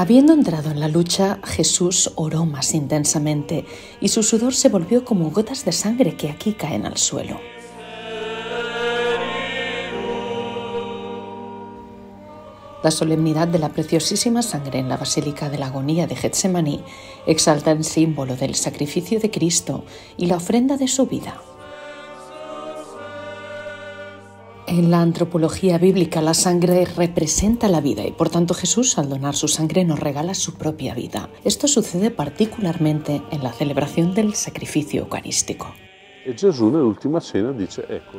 Habiendo entrado en la lucha, Jesús oró más intensamente y su sudor se volvió como gotas de sangre que aquí caen al suelo. La solemnidad de la preciosísima sangre en la Basílica de la Agonía de Getsemaní exalta el símbolo del sacrificio de Cristo y la ofrenda de su vida. En la antropología bíblica la sangre representa la vida y por tanto Jesús al donar su sangre nos regala su propia vida. Esto sucede particularmente en la celebración del sacrificio eucarístico. E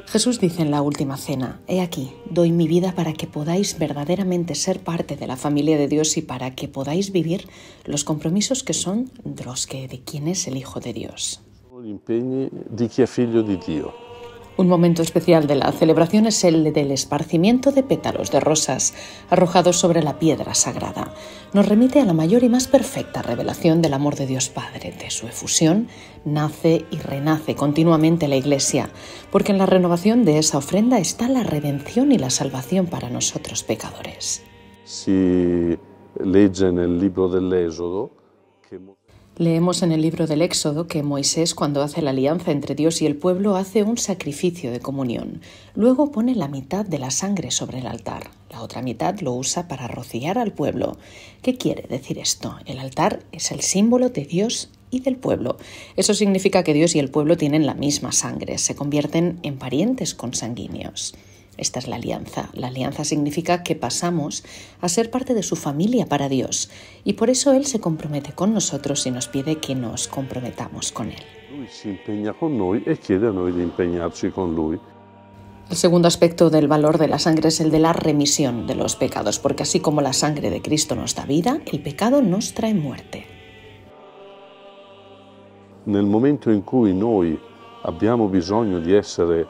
Jesús dice en la última cena, he aquí, doy mi vida para que podáis verdaderamente ser parte de la familia de Dios y para que podáis vivir los compromisos que son de los que de quien es el Hijo de Dios. de hijo de Dios. Un momento especial de la celebración es el del esparcimiento de pétalos de rosas arrojados sobre la piedra sagrada. Nos remite a la mayor y más perfecta revelación del amor de Dios Padre. De su efusión nace y renace continuamente la Iglesia, porque en la renovación de esa ofrenda está la redención y la salvación para nosotros pecadores. Si en el libro del Éxodo, que... Leemos en el libro del Éxodo que Moisés, cuando hace la alianza entre Dios y el pueblo, hace un sacrificio de comunión. Luego pone la mitad de la sangre sobre el altar. La otra mitad lo usa para rociar al pueblo. ¿Qué quiere decir esto? El altar es el símbolo de Dios y del pueblo. Eso significa que Dios y el pueblo tienen la misma sangre, se convierten en parientes consanguíneos. Esta es la alianza. La alianza significa que pasamos a ser parte de su familia para Dios y por eso Él se compromete con nosotros y nos pide que nos comprometamos con Él. El segundo aspecto del valor de la sangre es el de la remisión de los pecados, porque así como la sangre de Cristo nos da vida, el pecado nos trae muerte. el momento en cui nosotros abbiamo bisogno essere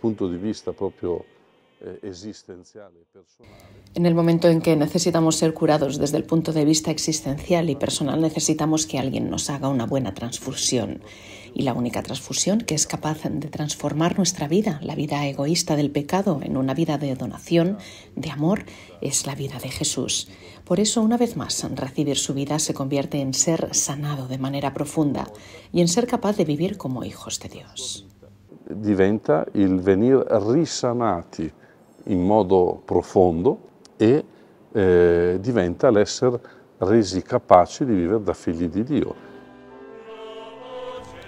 punto vista eh, e En el momento en que necesitamos ser curados desde el punto de vista existencial y personal, necesitamos que alguien nos haga una buena transfusión. Y la única transfusión que es capaz de transformar nuestra vida, la vida egoísta del pecado, en una vida de donación, de amor, es la vida de Jesús. Por eso, una vez más, recibir su vida se convierte en ser sanado de manera profunda y en ser capaz de vivir como hijos de Dios. diventa il venir risanati in modo profondo e eh, diventa l'essere resi capaci di vivere da figli di Dio.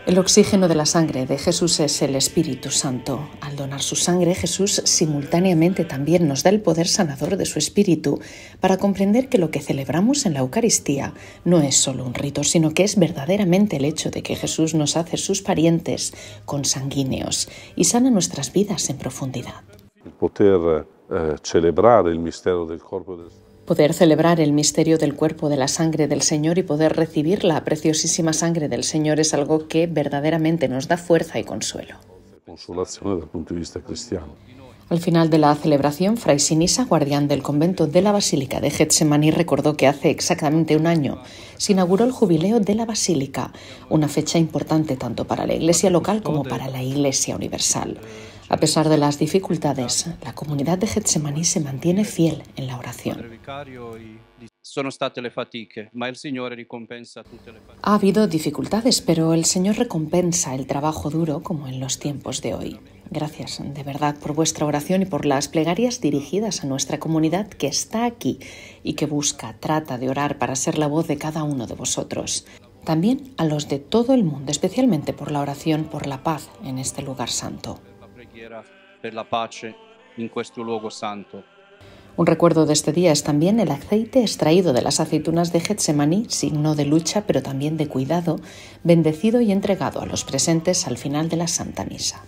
El oxígeno de la sangre de Jesús es el Espíritu Santo. Al donar su sangre, Jesús simultáneamente también nos da el poder sanador de su Espíritu para comprender que lo que celebramos en la Eucaristía no es solo un rito, sino que es verdaderamente el hecho de que Jesús nos hace sus parientes consanguíneos y sana nuestras vidas en profundidad. Poder eh, celebrar el misterio del cuerpo poder celebrar el misterio del cuerpo de la sangre del Señor y poder recibir la preciosísima sangre del Señor es algo que verdaderamente nos da fuerza y consuelo. Al final de la celebración, Fray Sinisa, guardián del convento de la Basílica de Getsemaní, recordó que hace exactamente un año se inauguró el jubileo de la Basílica, una fecha importante tanto para la Iglesia local como para la Iglesia universal. A pesar de las dificultades, la comunidad de Getsemaní se mantiene fiel en la oración. Ha habido dificultades, pero el Señor recompensa el trabajo duro como en los tiempos de hoy. Gracias de verdad por vuestra oración y por las plegarias dirigidas a nuestra comunidad que está aquí y que busca, trata de orar para ser la voz de cada uno de vosotros. También a los de todo el mundo, especialmente por la oración por la paz en este lugar santo. Un recuerdo de este día es también el aceite extraído de las aceitunas de Getsemaní, signo de lucha pero también de cuidado, bendecido y entregado a los presentes al final de la Santa Misa.